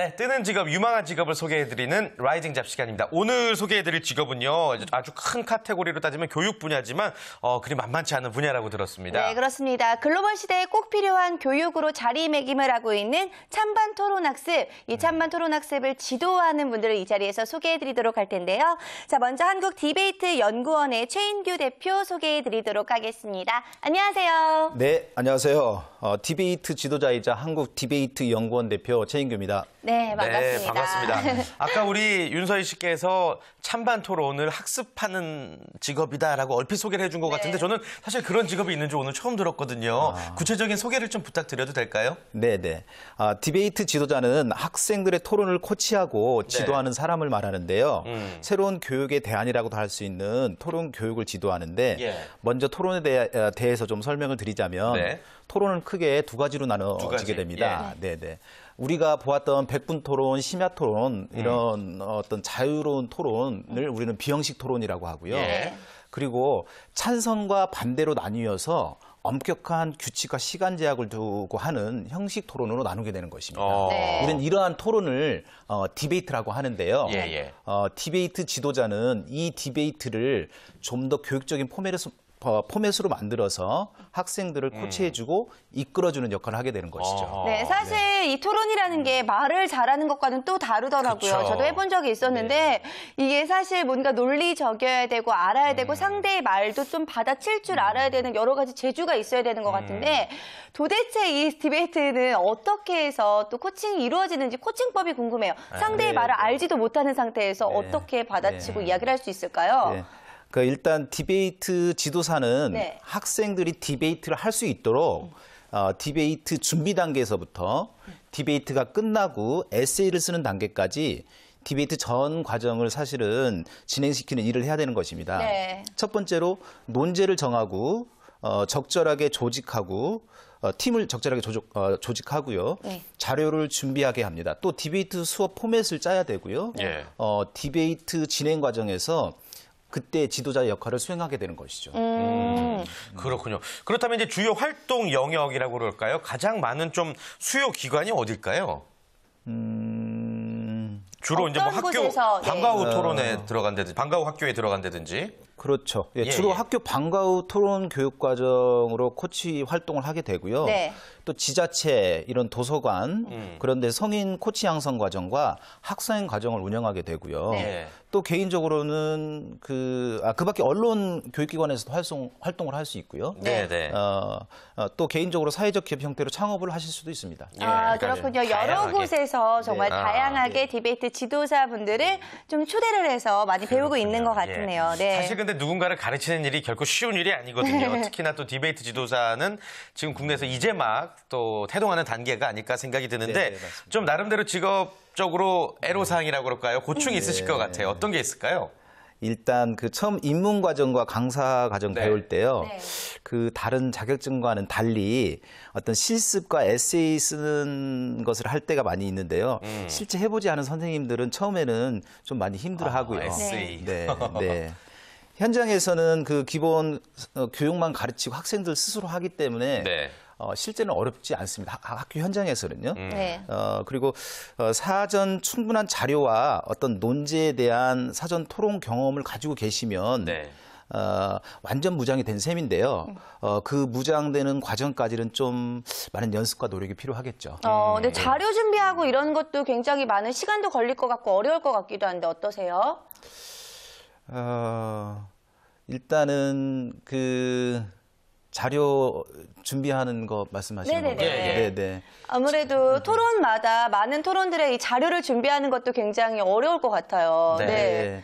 네, 뜨는 직업, 유망한 직업을 소개해드리는 라이징 잡 시간입니다. 오늘 소개해드릴 직업은요, 아주 큰 카테고리로 따지면 교육 분야지만 어, 그리 만만치 않은 분야라고 들었습니다. 네, 그렇습니다. 글로벌 시대에 꼭 필요한 교육으로 자리매김을 하고 있는 찬반 토론 학습, 이 찬반 토론 학습을 지도하는 분들을 이 자리에서 소개해드리도록 할 텐데요. 자, 먼저 한국 디베이트 연구원의 최인규 대표 소개해드리도록 하겠습니다. 안녕하세요. 네, 안녕하세요. 어, 디베이트 지도자이자 한국 디베이트 연구원 대표 최인규입니다. 네, 반갑습니다. 네, 반갑습니다. 아까 우리 윤서희 씨께서 찬반 토론을 학습하는 직업이다라고 얼핏 소개를 해준 것 네. 같은데 저는 사실 그런 직업이 있는지 오늘 처음 들었거든요. 아. 구체적인 소개를 좀 부탁드려도 될까요? 네네. 네. 아, 디베이트 지도자는 학생들의 토론을 코치하고 네. 지도하는 네. 사람을 말하는데요. 음. 새로운 교육의 대안이라고도 할 수 있는 토론 교육을 지도하는데 예. 먼저 토론에 대, 아, 해서좀 설명을 드리자면 네. 토론은 크게 두 가지로 나눠지게 두 가지. 됩니다. 예. 네네. 네. 우리가 보았던 백분 토론, 심야 토론 네. 이런 네. 어떤 자유로운 토론을 우리는 비형식 토론이라고 하고요. 네. 그리고 찬성과 반대로 나뉘어서 엄격한 규칙과 시간 제약을 두고 하는 형식 토론으로 나누게 되는 것입니다. 어. 네. 우리는 이러한 토론을 어, 디베이트라고 하는데요. 예, 예. 어, 디베이트 지도자는 이 디베이트를 좀 더 교육적인 포맷에서, 어, 포맷으로 만들어서 학생들을 음. 코치해주고 이끌어주는 역할을 하게 되는 것이죠. 네, 사실 네. 이 토론이라는 게 말을 잘하는 것과는 또 다르더라고요. 그쵸. 저도 해본 적이 있었는데 네. 이게 사실 뭔가 논리적여야 되고 알아야 되고 음. 상대의 말도 좀 받아칠 줄 음. 알아야 되는 여러 가지 재주가 있어야 되는 것 같은데 도대체 이 디베이트는 어떻게 해서 또 코칭이 이루어지는지 코칭법이 궁금해요. 아, 상대의 네. 말을 알지도 못하는 상태에서 어떻게 받아치고 이야기를 할 수 있을까요? 그 일단 디베이트 지도사는 네. 학생들이 디베이트를 할 수 있도록 어, 디베이트 준비 단계에서부터 디베이트가 끝나고 에세이를 쓰는 단계까지 디베이트 전 과정을 사실은 진행시키는 일을 해야 되는 것입니다. 네. 첫 번째로 논제를 정하고 어, 적절하게 조직하고 어, 팀을 적절하게 조직, 어, 조직하고요. 네. 자료를 준비하게 합니다. 또 디베이트 수업 포맷을 짜야 되고요. 네. 어, 디베이트 진행 과정에서 그때 지도자의 역할을 수행하게 되는 것이죠. 음. 음. 그렇군요. 그렇다면 이제 주요 활동 영역이라고 그럴까요? 가장 많은 좀 수요 기관이 어딜까요? 음... 주로 이제 뭐 학교 방과 후 네. 토론에 들어간다든지 방과 후 학교에 들어간다든지 그렇죠. 예, 예, 주로 예. 학교 방과 후 토론 교육 과정으로 코치 활동을 하게 되고요. 네. 또 지자체 이런 도서관 음. 그런데 성인 코치 양성 과정과 학생 과정을 운영하게 되고요. 네. 예. 또 개인적으로는 그 아, 그밖에 언론 교육기관에서도 활동 활동을 할 수 있고요. 네, 네. 어, 어, 또 개인적으로 사회적 기업 형태로 창업을 하실 수도 있습니다. 예, 아, 그렇군요. 여러 다양하게. 곳에서 정말 네. 아, 다양하게 아, 디베이트 지도자분들을좀 음. 초대를 해서 많이 배우고 그렇군요. 있는 것 같네요. 네. 사실 근데 하는데 누군가를 가르치는 일이 결코 쉬운 일이 아니거든요. 네. 특히나 또 디베이트 지도사는 지금 국내에서 이제 막 또 태동하는 단계가 아닐까 생각이 드는데 네, 네 좀 나름대로 직업적으로 애로사항이라고 그럴까요? 고충이 음, 네. 있으실 것 같아요. 어떤 게 있을까요? 일단 그 처음 입문 과정과 강사 과정 네. 배울 때요. 네. 그 다른 자격증과는 달리 어떤 실습과 에세이 쓰는 것을 할 때가 많이 있는데요. 음. 실제 해보지 않은 선생님들은 처음에는 좀 많이 힘들어하고요. 아, 에세이. 네. 네. 현장에서는 그 기본 어, 교육만 가르치고 학생들 스스로 하기 때문에 네. 어, 실제는 어렵지 않습니다. 하, 학교 현장에서는요. 음. 네. 어, 그리고 어, 사전 충분한 자료와 어떤 논제에 대한 사전 토론 경험을 가지고 계시면 네. 어, 완전 무장이 된 셈인데요. 음. 어, 그 무장되는 과정까지는 좀 많은 연습과 노력이 필요하겠죠. 어, 음. 근 자료 준비하고 이런 것도 굉장히 많은 시간도 걸릴 것 같고 어려울 것 같기도 한데 어떠세요? 어... 일단은 그 자료 준비하는 거 말씀하시는 거예요? 예, 예. 네, 네. 아무래도 음. 토론마다 많은 토론들의 이 자료를 준비하는 것도 굉장히 어려울 것 같아요. 네. 네.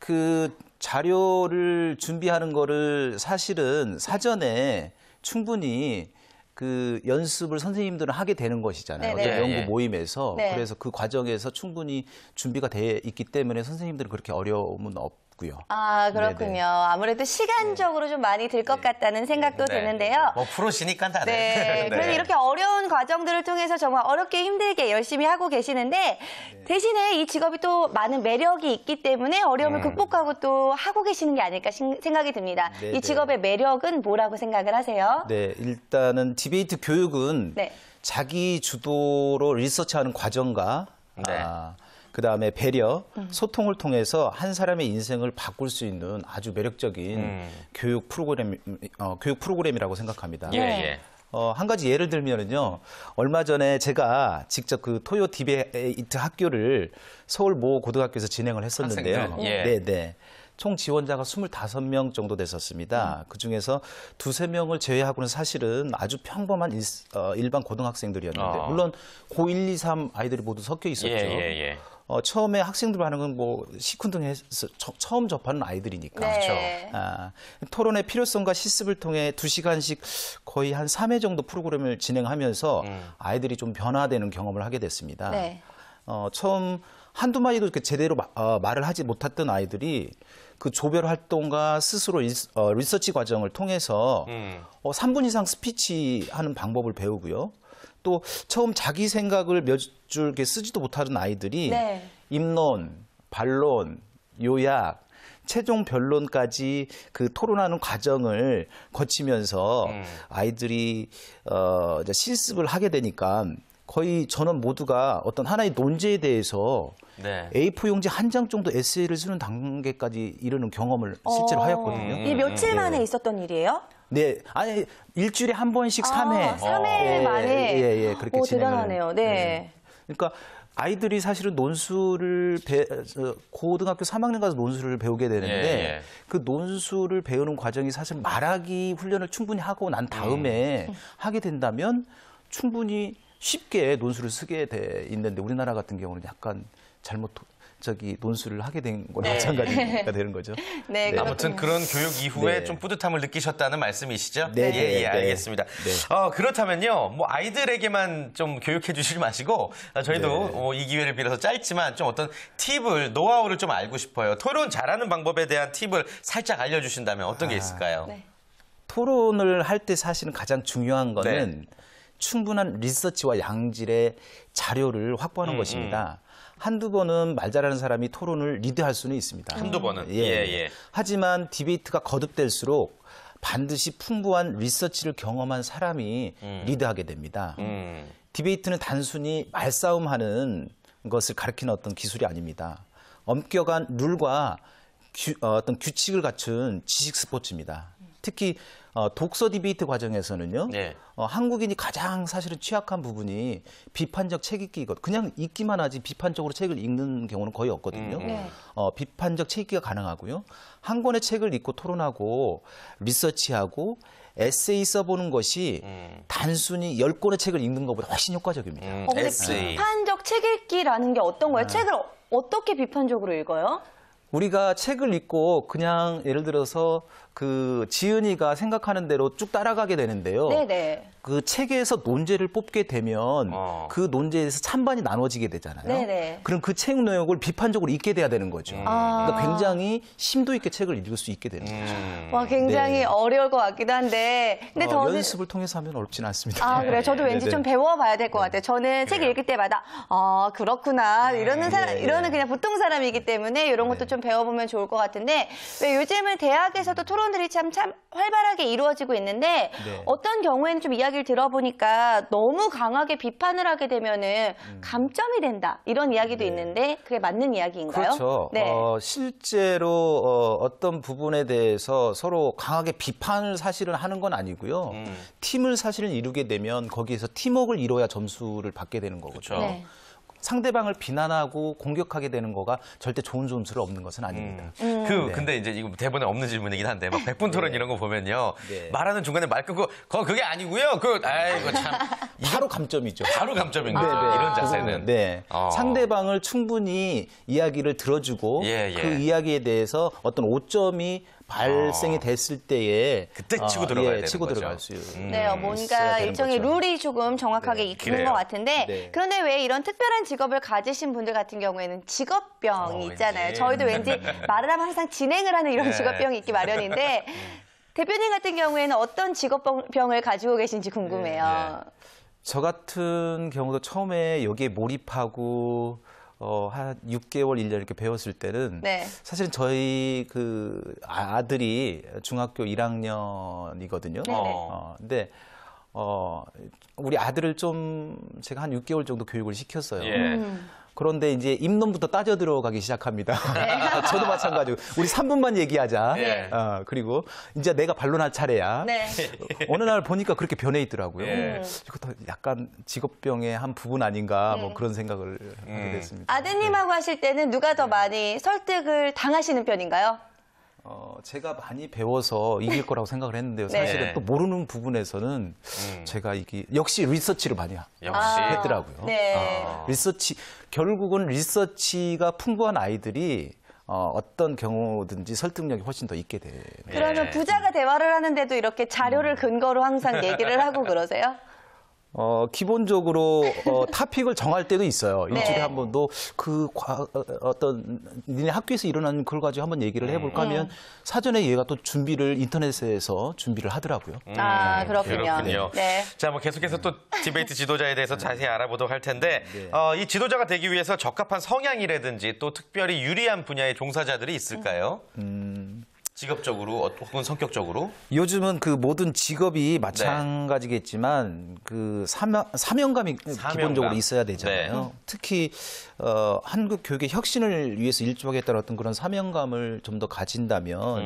그 자료를 준비하는 거를 사실은 사전에 충분히 그 연습을 선생님들은 하게 되는 것이잖아요. 네네. 연구 예, 모임에서 네. 그래서 그 과정에서 충분히 준비가 돼 있기 때문에 선생님들은 그렇게 어려움은 없. 같고요. 아 그렇군요. 네네. 아무래도 시간적으로 네. 좀 많이 들것 네. 같다는 생각도 네. 네 드는데요. 뭐 프로시니까 다 네. 네. 네. 래도 이렇게 어려운 과정들을 통해서 정말 어렵게 힘들게 열심히 하고 계시는데 대신에 이 직업이 또 많은 매력이 있기 때문에 어려움을 음. 극복하고 또 하고 계시는 게 아닐까 생각이 듭니다. 네네. 이 직업의 매력은 뭐라고 생각을 하세요? 네, 일단은 디베이트 교육은 네. 자기 주도로 리서치하는 과정과 네. 아, 그 다음에 배려, 음. 소통을 통해서 한 사람의 인생을 바꿀 수 있는 아주 매력적인 음. 교육 프로그램 어, 교육 프로그램이라고 생각합니다. 예, 예. 어, 한 가지 예를 들면은요, 얼마 전에 제가 직접 그 토요 디베이트 학교를 서울 모 고등학교에서 진행을 했었는데요. 예. 네, 네. 총 지원자가 25명 정도 됐었습니다. 음. 그 중에서 두세 명을 제외하고는 사실은 아주 평범한 일, 어, 일반 고등학생들이었는데, 어. 물론 고1, 2, 3 아이들이 모두 섞여 있었죠. 예, 예, 예. 어, 처음에 학생들 반응은 뭐 시큰둥해서 저, 처음 접하는 아이들이니까 네. 그렇죠. 아, 토론의 필요성과 실습을 통해 두 시간씩 거의 한 3회 정도 프로그램을 진행하면서 음. 아이들이 좀 변화되는 경험을 하게 됐습니다. 네. 어, 처음 한두 마디도 제대로 마, 어, 말을 하지 못했던 아이들이 그 조별 활동과 스스로 일, 어, 리서치 과정을 통해서 음. 어, 3분 이상 스피치 하는 방법을 배우고요. 또 처음 자기 생각을 몇 줄 쓰지도 못하는 아이들이 네. 입론, 반론, 요약, 최종 변론까지 그 토론하는 과정을 거치면서 음. 아이들이 어 이제 실습을 하게 되니까 거의 저는 모두가 어떤 하나의 논제에 대해서 네. A4 용지 한 장 정도 에세이를 쓰는 단계까지 이르는 경험을 실제로 어... 하였거든요. 이 며칠 음. 만에 네. 있었던 일이에요? 네. 아니, 일주일에 한 번씩 삼 3회. 아, 3회 어, 예, 만에. 예, 예, 예 그렇게 오, 대단하네요. 네. 예. 그러니까 아이들이 사실은 논술을 배, 고등학교 3학년 가서 논술을 배우게 되는데 예, 예. 그 논술을 배우는 과정이 사실 말하기 훈련을 충분히 하고 난 다음에 음. 하게 된다면 충분히 쉽게 논술을 쓰게 돼 있는데 우리나라 같은 경우는 약간 잘못 갑자기 논술을 하게 된 거나 네. 마찬가지가 되는 거죠. 네, 네. 아무튼 그런 교육 이후에 네. 좀 뿌듯함을 느끼셨다는 말씀이시죠? 네, 네 예, 예, 네. 알겠습니다. 네. 어, 그렇다면요, 뭐 아이들에게만 좀 교육해 주시지 마시고 아, 저희도 어, 이 기회를 빌어서 짧지만 좀 어떤 팁을 노하우를 좀 알고 싶어요. 토론 잘하는 방법에 대한 팁을 살짝 알려주신다면 어떤 게 아. 있을까요? 아, 토론을 할 때 사실은 가장 중요한 거는 충분한 리서치와 양질의 자료를 확보하는 음, 음. 것입니다. 음. 한두 번은 말 잘하는 사람이 토론을 리드할 수는 있습니다. 한두 번은. 예 예. 예. 예. 하지만 디베이트가 거듭될수록 반드시 풍부한 리서치를 경험한 사람이 음. 리드하게 됩니다. 음. 디베이트는 단순히 말싸움하는 것을 가리키는 어떤 기술이 아닙니다. 엄격한 룰과 규, 어, 떤 규칙을 갖춘 지식 스포츠입니다. 특히 어, 독서 디베이트 과정에서는요. 네. 어, 한국인이 가장 사실은 취약한 부분이 비판적 책 읽기거든요. 그냥 읽기만 하지 비판적으로 책을 읽는 경우는 거의 없거든요. 음, 네. 어, 비판적 책 읽기가 가능하고요. 한 권의 책을 읽고 토론하고 리서치하고 에세이 써보는 것이 음. 단순히 열권의 책을 읽는 것보다 훨씬 효과적입니다. 음, 에세이. 비판적 책 읽기라는 게 어떤 거예요? 네. 책을 어, 어떻게 비판적으로 읽어요? 우리가 책을 읽고 그냥 예를 들어서 그 지은이가 생각하는 대로 쭉 따라가게 되는데요. 네네. 네. 그 책에서 논제를 뽑게 되면 어. 그 논제에서 찬반이 나눠지게 되잖아요. 네네. 네. 그럼 그 책 내용을 비판적으로 읽게 돼야 되는 거죠. 음. 그러니까 굉장히 심도 있게 책을 읽을 수 있게 되는 거죠. 음. 와, 굉장히 네. 어려울 것 같기도 한데. 근데 어, 저는 연습을 통해서 하면 어렵진 않습니다. 아, 그래요. 저도 네, 왠지 네네. 좀 배워봐야 될 것 같아요. 저는 그책 읽을 때마다 아, 그렇구나. 이러는 사람, 이러는 그냥 보통 사람이기 때문에 이런 것도 좀 배워보면 좋을 것 같은데 왜 요즘은 대학에서도 토론 토론들이 참, 참 활발하게 이루어지고 있는데 네. 어떤 경우에는 좀 이야기를 들어보니까 너무 강하게 비판을 하게 되면은 음. 감점이 된다 이런 이야기도 네. 있는데 그게 맞는 이야기인가요? 그렇죠. 네. 어, 실제로 어, 어떤 부분에 대해서 서로 강하게 비판을 사실은 하는 건 아니고요. 음. 팀을 사실은 이루게 되면 거기에서 팀웍을 이뤄야 점수를 받게 되는 거거든요. 그렇죠. 네. 상대방을 비난하고 공격하게 되는 거가 절대 좋은 점수를 얻는 것은 아닙니다. 음. 음. 그 네. 근데 이제 이거 대본에 없는 질문이긴 한데 막백분 토론 네. 이런 거 보면요. 네. 말하는 중간에 말 끊고 거 그게 아니고요. 그 아이고 참 바로 감점이죠. 바로 감점인 네, 거죠. 아. 이런 자세는. 네. 어. 상대방을 충분히 이야기를 들어주고 예, 예. 그 이야기에 대해서 어떤 오점이 발생이 아. 됐을 때에 그때 어, 치고 예, 들어가야 되는 치고 거죠. 들어갈 수 음. 네, 어, 있어야 뭔가 일종의 거죠. 룰이 조금 정확하게 네, 있는 그래요. 것 같은데 네. 그런데 왜 이런 특별한 직업을 가지신 분들 같은 경우에는 직업병이 왠 어, 있잖아요. 저희도 왠지 말을 하면 항상 진행을 하는 이런 네. 직업병이 있기 마련인데 음. 대표님 같은 경우에는 어떤 직업병을 가지고 계신지 궁금해요. 음, 네. 저 같은 경우도 처음에 여기에 몰입하고 어, 한 6개월, 1년 이렇게 배웠을 때는 네. 사실 저희 그 아들이 중학교 1학년이거든요. 네 어, 근데 어, 우리 아들을 좀 제가 한 6개월 정도 교육을 시켰어요. 예. 음. 그런데 이제 입론부터 따져 들어가기 시작합니다. 네. 저도 마찬가지고 우리 3분만 얘기하자. 네. 어, 그리고 이제 내가 반론할 차례야. 네. 어느 날 보니까 그렇게 변해 있더라고요. 네. 이것도 약간 직업병의 한 부분 아닌가 뭐 네. 그런 생각을 하게 네. 됐습니다. 아드님하고 하실 때는 누가 더 많이 설득을 당하시는 편인가요? 어, 제가 많이 배워서 이길 거라고 생각을 했는데요. 네. 사실은 네. 또 모르는 부분에서는 음. 제가 이게 역시 리서치를 많이 역시. 했더라고요. 아, 네. 아. 리서치 결국은 리서치가 풍부한 아이들이 어, 어떤 경우든지 설득력이 훨씬 더 있게 돼요. 그러면 예. 부자가 대화를 하는데도 이렇게 자료를 음. 근거로 항상 얘기를 하고 그러세요? 어, 기본적으로 어, 타픽을 정할 때도 있어요. 네. 일주일에 한 번도 그 과, 어, 어떤 니네 학교에서 일어난 걸 가지고 한번 얘기를 네. 해볼까 하면 음. 사전에 얘가 또 준비를 인터넷에서 준비를 하더라고요. 음, 아, 네. 그렇군요. 그렇군요. 네. 자, 뭐 계속해서 또 디베이트 지도자에 대해서 자세히 알아보도록 할 텐데 네. 어, 이 지도자가 되기 위해서 적합한 성향이라든지 또 특별히 유리한 분야의 종사자들이 있을까요? 음. 직업적으로 어, 혹은 성격적으로? 요즘은 그 모든 직업이 네. 마찬가지겠지만 네. 그 사명, 사명감이 사명감. 기본적으로 있어야 네. 되잖아요. 네. 특히 어, 한국 교육의 혁신을 위해서 일조하겠다는 어떤 그런 사명감을 좀 더 가진다면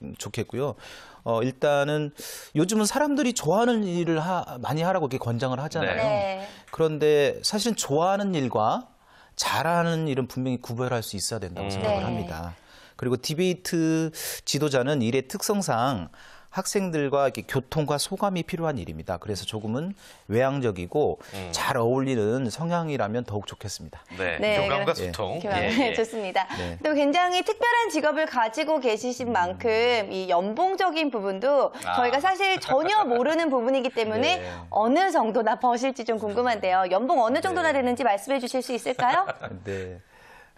음. 좋겠고요. 어, 일단은 요즘은 사람들이 좋아하는 일을 하, 많이 하라고 이렇게 권장을 하잖아요. 네. 네. 그런데 사실은 좋아하는 일과 잘하는 일은 분명히 구별할 수 있어야 된다고 음. 생각을 합니다. 그리고 디베이트 지도자는 일의 특성상 학생들과 이렇게 교통과 소감이 필요한 일입니다. 그래서 조금은 외향적이고 음. 잘 어울리는 성향이라면 더욱 좋겠습니다. 네, 교감과 네. 소통. 교감. 예, 예. 좋습니다. 네. 또 굉장히 특별한 직업을 가지고 계시신 만큼 이 연봉적인 부분도 아. 저희가 사실 전혀 모르는 부분이기 때문에 네. 어느 정도나 버실지 좀 궁금한데요. 연봉 어느 정도나 네. 되는지 말씀해 주실 수 있을까요? 네.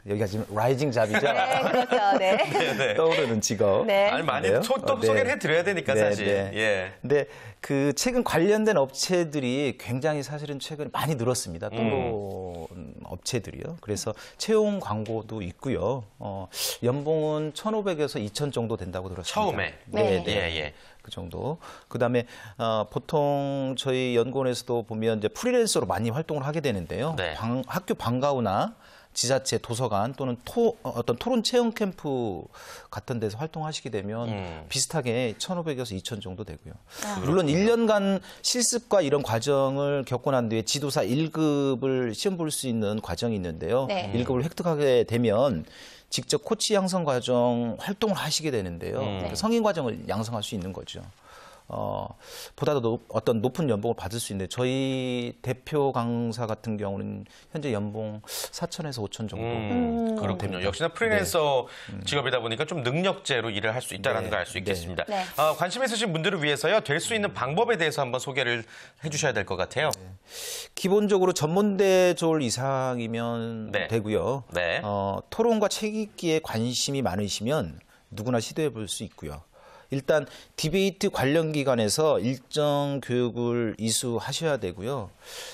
여기가 지금 라이징 잡이죠. 네, 그렇죠. 네. 네, 네. 떠오르는 직업. 네. 아니 많이 소또 어, 네. 소개를 해드려야 되니까 사실. 예. 근데 그 최근 관련된 업체들이 굉장히 사실은 최근 에 많이 늘었습니다. 또 음. 업체들이요. 그래서 채용 광고도 있고요. 어, 연봉은 1,500에서 2,000 정도 된다고 들었습니다. 처음에. 네, 네. 예, 예. 그 정도. 그다음에 어, 보통 저희 연구원에서도 보면 이제 프리랜서로 많이 활동을 하게 되는데요. 방, 학교 방과후나 지자체 도서관 또는 토, 어, 어떤 토론 체험 캠프 같은 데서 활동하시게 되면 음. 비슷하게 1,500에서 2,000 정도 되고요. 아. 물론 1년간 실습과 이런 과정을 겪고 난 뒤에 지도사 1급을 시험 볼 수 있는 과정이 있는데요. 네. 1급을 획득하게 되면 직접 코치 양성 과정 활동을 하시게 되는데요. 음. 성인 과정을 양성할 수 있는 거죠. 어, 보다 더 높, 어떤 높은 연봉을 받을 수 있는데 저희 대표 강사 같은 경우는 현재 연봉 4천에서 5천 정도. 음, 그렇군요. 됩니다. 역시나 프리랜서 네. 음. 직업이다 보니까 좀 능력제로 일을 할 수 있다는 네. 걸알 수 네. 있겠습니다. 네. 어, 관심 있으신 분들을 위해서요. 될 수 있는 방법에 대해서 한번 소개를 해주셔야 될 것 같아요. 네. 기본적으로 전문대 졸 이상이면 네. 되고요. 어, 토론과 책 읽기에 관심이 많으시면 누구나 시도해 볼 수 있고요. 일단 디베이트 관련 기관에서 일정 교육을 이수하셔야 되고요.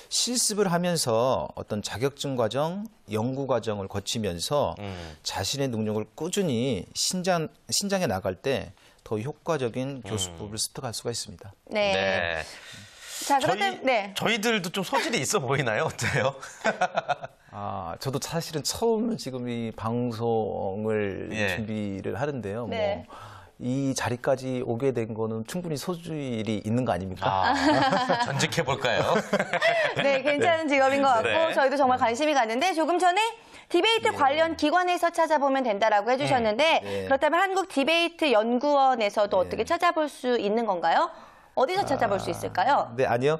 실습을 하면서 어떤 자격증 과정, 연구 과정을 거치면서 음. 자신의 능력을 꾸준히 신장, 신장해 나갈 때 더 효과적인 교수법을 음. 습득할 수가 있습니다. 네. 네. 자, 저희, 네. 저희들도 좀 소질이 있어 보이나요? 어때요? 아, 저도 사실은 처음 지금 이 방송을 예. 준비를 하는데요. 뭐 네. 뭐이 자리까지 오게 된 거는 충분히 소질이 있는 거 아닙니까? 아, 전직해 볼까요? 네, 괜찮은 네. 직업인 것 같고 네. 저희도 정말 관심이 갔는데 조금 전에 디베이트 네. 관련 기관에서 찾아보면 된다라고 해주셨는데 네. 그렇다면 한국 디베이트 연구원에서도 어떻게 찾아볼 수 있는 건가요? 어디서 아. 찾아볼 아, 수 있을까요? 네, 아니요.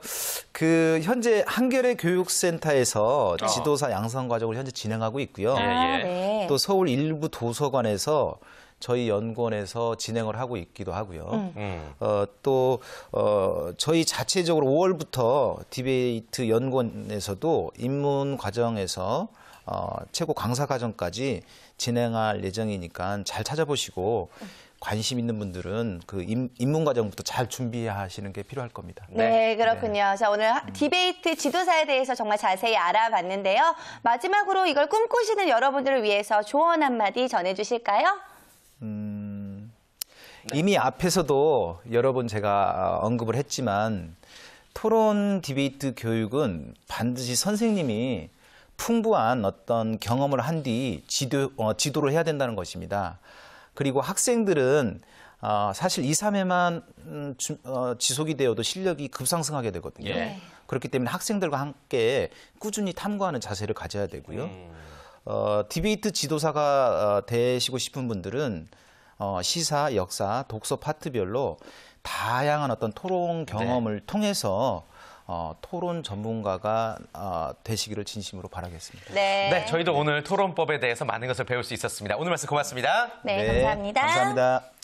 그 현재 한겨레 교육센터에서 어. 지도사 양성 과정을 현재 진행하고 있고요. 아, 네. 또 서울 일부 도서관에서 저희 연구원에서 진행을 하고 있기도 하고요. 음. 음. 어, 또 어, 저희 자체적으로 5월부터 디베이트 연구원에서도 입문 과정에서 어, 최고 강사 과정까지 진행할 예정이니까 잘 찾아보시고 관심 있는 분들은 그 입문 과정부터 잘 준비하시는 게 필요할 겁니다. 네, 네 그렇군요. 네. 자, 오늘 음. 디베이트 지도사에 대해서 정말 자세히 알아봤는데요. 마지막으로 이걸 꿈꾸시는 여러분들을 위해서 조언 한마디 전해주실까요? 음, 네. 이미 앞에서도 여러 번 제가 어, 언급을 했지만 토론 디베이트 교육은 반드시 선생님이 풍부한 어떤 경험을 한 뒤 지도, 어, 지도를 해야 된다는 것입니다. 그리고 학생들은 어, 사실 2, 3회만 음, 주, 어, 지속이 되어도 실력이 급상승하게 되거든요. 예. 그렇기 때문에 학생들과 함께 꾸준히 탐구하는 자세를 가져야 되고요. 음. 어, 디베이트 지도사가 어, 되시고 싶은 분들은 어, 시사, 역사, 독서 파트별로 다양한 어떤 토론 네. 경험을 네. 통해서 어, 토론 전문가가 어, 되시기를 진심으로 바라겠습니다. 네. 네. 저희도 오늘 토론법에 대해서 많은 것을 배울 수 있었습니다. 오늘 말씀 고맙습니다. 네, 네 감사합니다. 감사합니다.